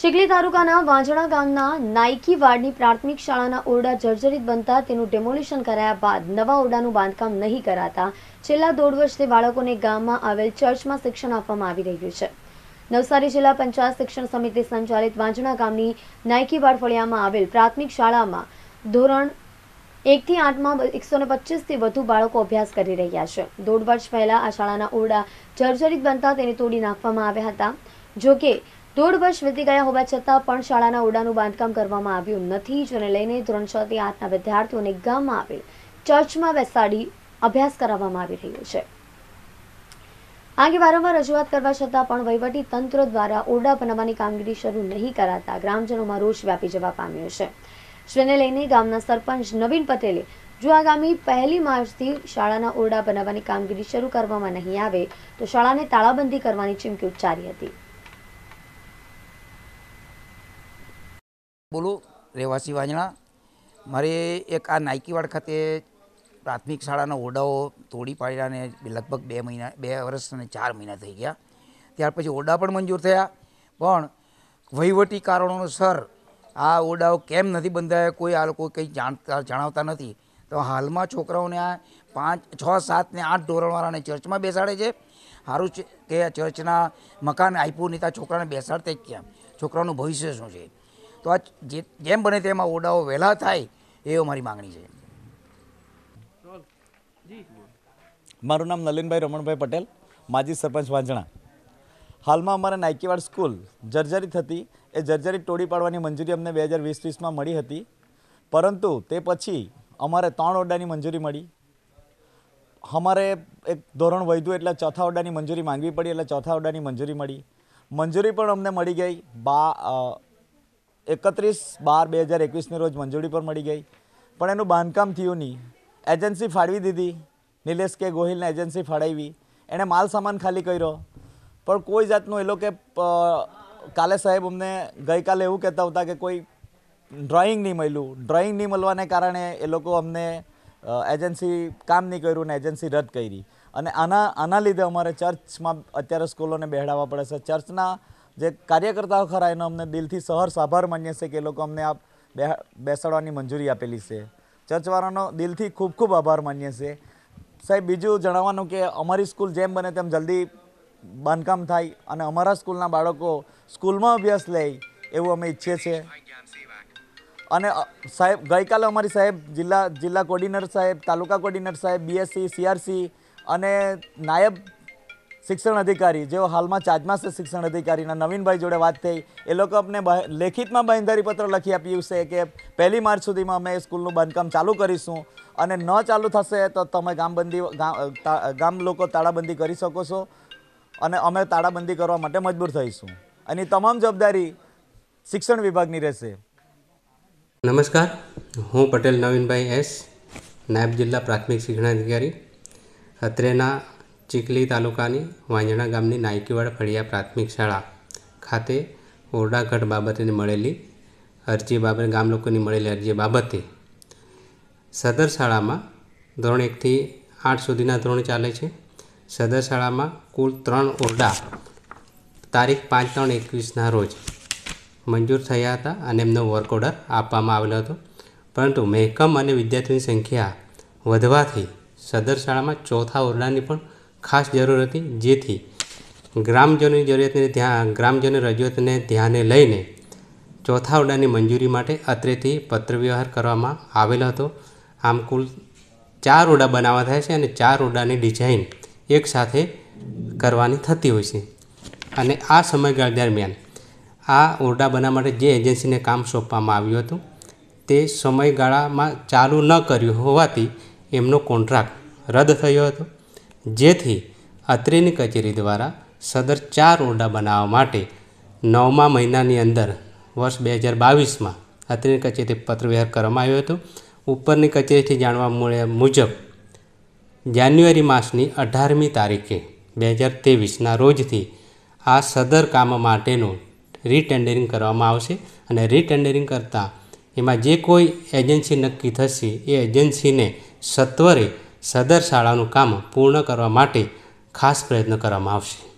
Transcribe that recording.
ચીખલી તાલુકાના વાંજણા ગામના નાયકી વાડની પ્રાથમિક શાળાના ઓરડા જર્જરિત બનતા તેનું ડેમોલિશન કરાયા બાદ નવા ઓરડાનું બાંધકામ નહીં કરાતા છેલ્લા દોઢ વર્ષથી બાળકોને ગામમાં આવેલ ચર્ચમાં શિક્ષણ આપવામાં આવી રહ્યું છે નવસારી જિલ્લા પંચાયત શિક્ષણ સમિતિ સંચાલિત વાંજણા ગામની નાયકી વાડ ફળિયામાં આવેલ પ્રાથમિક શાળામાં ધોરણ એકથી આઠમાં એકસો ને પચીસથી વધુ બાળકો અભ્યાસ કરી રહ્યા છે દોઢ વર્ષ પહેલા આ શાળાના ઓરડા જર્જરિત બનતા તેને તોડી નાખવામાં આવ્યા હતા જો દોઢ વર્ષ વીતી ગયા હોવા છતાં પણ શાળાના ઓરડાનું બાંધકામ કરવામાં આવ્યું નથી જેને લઈને ધોરણ છ થી આઠના વિદ્યાર્થીઓને ગામમાં આવેલ ચર્ચમાં બેસાડી અભ્યાસ કરાવવામાં આવી રહ્યો છે આગે વારંવાર રજૂઆત કરવા છતાં પણ વહીવટી તંત્ર દ્વારા ઓરડા બનાવવાની કામગીરી શરૂ નહીં કરાતા ગ્રામજનોમાં રોષ વ્યાપી જવા પામ્યો છે જેને લઈને ગામના સરપંચ નવીન પટેલે જો આગામી પહેલી માર્ચથી શાળાના ઓરડા બનાવવાની કામગીરી શરૂ કરવામાં નહીં આવે તો શાળાને તાળાબંધી કરવાની ચીમકી ઉચ્ચારી હતી બોલો રહેવાસી વાંજણા મારે એક આ નાયકીવાડ ખાતે પ્રાથમિક શાળાના ઓરડાઓ તોડી પાડ્યાને લગભગ બે મહિના બે વર્ષ અને ચાર મહિના થઈ ગયા ત્યાર પછી ઓરડા પણ મંજૂર થયા પણ વહીવટી કારણોસર આ ઓરડાઓ કેમ નથી બંધાયા કોઈ આ લોકો કંઈ જાણતા જણાવતા નથી તો હાલમાં છોકરાઓને આ પાંચ છ સાત ને આઠ ધોરણવાળાને ચર્ચમાં બેસાડે છે સારું છે કે ચર્ચના મકાન આપ્યું નહીં તો છોકરાને બેસાડતા જ ક્યાં છોકરાનું ભવિષ્ય શું છે તો આ જેમ બને તેમાં ઓરડાઓ વહેલા થાય એ અમારી માંગણી છે મારું નામ નલિનભાઈ રમણભાઈ પટેલ માજી સરપંચ વાંજણા હાલમાં અમારે નાયકીવાડ સ્કૂલ જર્જરિત હતી એ જર્જરી તોડી પાડવાની મંજૂરી અમને બે હજાર વીસ વીસમાં મળી હતી પરંતુ તે પછી અમારે ત્રણ ઓરડાની મંજૂરી મળી અમારે એક ધોરણ વધ્યું એટલે ચોથા ઓરડાની મંજૂરી માંગવી પડી એટલે ચોથા ઓરડાની મંજૂરી મળી મંજૂરી પણ અમને મળી ગઈ બા એકત્રીસ બાર બે હજાર એકવીસની રોજ મંજૂરી પર મળી ગઈ પણ એનું બાંધકામ થયું નહીં એજન્સી ફાળવી દીધી નિલેશ કે ગોહિલને એજન્સી ફાળવી એણે માલ સામાન ખાલી કર્યો પણ કોઈ જાતનું એ લોકો કાલે સાહેબ અમને ગઈકાલે એવું કહેતા હતા કે કોઈ ડ્રોઈંગ નહીં મળ્યું ડ્રોઈંગ નહીં મળવાને કારણે એ લોકો અમને એજન્સી કામ નહીં કર્યું ને એજન્સી રદ કરી અને આના આના લીધે અમારે ચર્ચમાં અત્યારે સ્કૂલોને બેહડાવવા પડે છે ચર્ચના જે કાર્યકર્તાઓ ખરા એનો અમને દિલથી સહર્ષ આભાર માનીએ છીએ કે એ લોકો અમને આ બેસાડવાની મંજૂરી આપેલી છે ચર્ચવાળાનો દિલથી ખૂબ ખૂબ આભાર માનીએ છીએ સાહેબ બીજું જણાવવાનું કે અમારી સ્કૂલ જેમ બને તેમ જલ્દી બાંધકામ થાય અને અમારા સ્કૂલના બાળકો સ્કૂલમાં અભ્યાસ લે એવું અમે ઈચ્છીએ છીએ અને સાહેબ ગઈકાલે અમારી સાહેબ જિલ્લા જિલ્લા કોર્ડિનેટર સાહેબ તાલુકા કોર્ડિનેટર સાહેબ બીએસસી સીઆરસી અને નાયબ શિક્ષણ અધિકારી જેઓ હાલમાં ચાર્જમાં છે શિક્ષણ અધિકારીના નવીનભાઈ જોડે વાત થઈ એ લોકો અમને લેખિતમાં બાંધારી પત્ર લખી આપ્યું છે કે પહેલી માર્ચ સુધીમાં અમે સ્કૂલનું બાંધકામ ચાલુ કરીશું અને ન ચાલુ થશે તો તમે ગામબંધી ગામ લોકો તાળાબંધી કરી શકો છો અને અમે તાળાબંધી કરવા માટે મજબૂર થઈશું એની તમામ જવાબદારી શિક્ષણ વિભાગની રહેશે નમસ્કાર હું પટેલ નવીનભાઈ એસ નાયબ જિલ્લા પ્રાથમિક શિક્ષણાધિકારી અત્રેના ચીખલી તાલુકાની વાંજણા ગામની નાયકીવાડ ફળિયા પ્રાથમિક શાળા ખાતે ઓરડાઘટ બાબતે મળેલી અરજી બાબતે ગામ લોકોની મળેલી અરજી બાબતે સદર શાળામાં ધોરણ એકથી આઠ સુધીના ધોરણ ચાલે છે સદર શાળામાં કુલ ત્રણ ઓરડા તારીખ પાંચ ત્રણ એકવીસના રોજ મંજૂર થયા હતા અને એમનો વર્ક ઓર્ડર આપવામાં આવેલો હતો પરંતુ મહેકમ અને વિદ્યાર્થીઓની સંખ્યા વધવાથી સદર શાળામાં ચોથા ઓરડાની પણ ખાસ જરૂર હતી જેથી ગ્રામજનોની જરૂરિયાતને ધ્યાન ગ્રામજનોની રજૂઆતને ધ્યાને લઈને ચોથા ઓરડાની મંજૂરી માટે અત્રેથી પત્રવ્યવહાર કરવામાં આવેલો હતો આમ કુલ ચાર ઓરડા બનાવવા થાય છે અને ચાર ઓરડાની ડિઝાઇન એકસાથે કરવાની થતી હોય છે અને આ સમયગાળા દરમિયાન આ ઓરડા બનાવવા માટે જે એજન્સીને કામ સોંપવામાં આવ્યું હતું તે સમયગાળામાં ચાલુ ન કર્યું હોવાથી એમનો કોન્ટ્રાક્ટ રદ થયો હતો જેથી અત્રેની કચેરી દ્વારા સદર ચાર ઓરડા બનાવવા માટે નવમા મહિનાની અંદર વર્ષ બે હજાર બાવીસમાં અત્રેની કચેરી પત્રવ્યવહાર કરવામાં આવ્યો હતો ઉપરની કચેરીથી જાણવા મળ્યા મુજબ જાન્યુઆરી માસની અઢારમી તારીખે બે હજાર ત્રેવીસના રોજથી આ સદર કામ માટેનું રીટેન્ડરિંગ કરવામાં આવશે અને રીટેન્ડરિંગ કરતાં એમાં જે કોઈ એજન્સી નક્કી થશે એ એજન્સીને સત્વરે સદર શાળાનું કામ પૂર્ણ કરવા માટે ખાસ પ્રયત્ન કરવામાં આવશે